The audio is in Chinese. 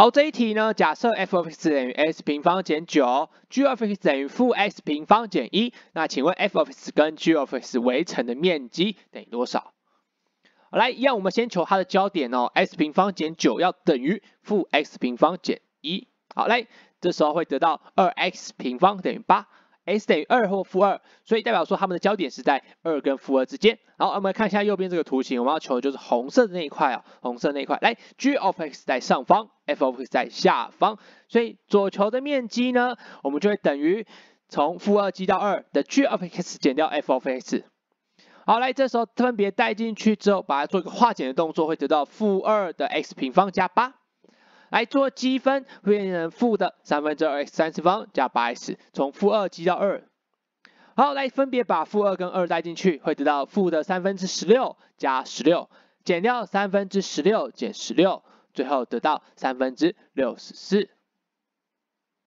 好，这一题呢，假设 f of x 等于 x 平方减九，g of x 等于负 x 平方减一，那请问 f of x 跟 g of x 围成的面积等于多少？好来，一样，我们先求它的交点哦，x 平方减九要等于负 x 平方减一，好嘞，这时候会得到二 x 平方等于八。x 等于二或负二，所以代表说它们的交点是在二跟负二之间。好，我们来看一下右边这个图形，我们要求的就是红色的那一块啊，红色那一块。来，g of x 在上方，f of x 在下方，所以左球的面积呢，我们就会等于从负二积到二的 g of x 减掉 f of x。好，来这时候分别带进去之后，把它做一个化简的动作，会得到负二的 x 平方加八。来做积分，会变成负的三分之二 x 三次方加八 x，从负二积到二。好，来分别把负二跟二带进去，会得到负的三分之十六加十六，减掉三分之十六减十六，最后得到三分之六十四。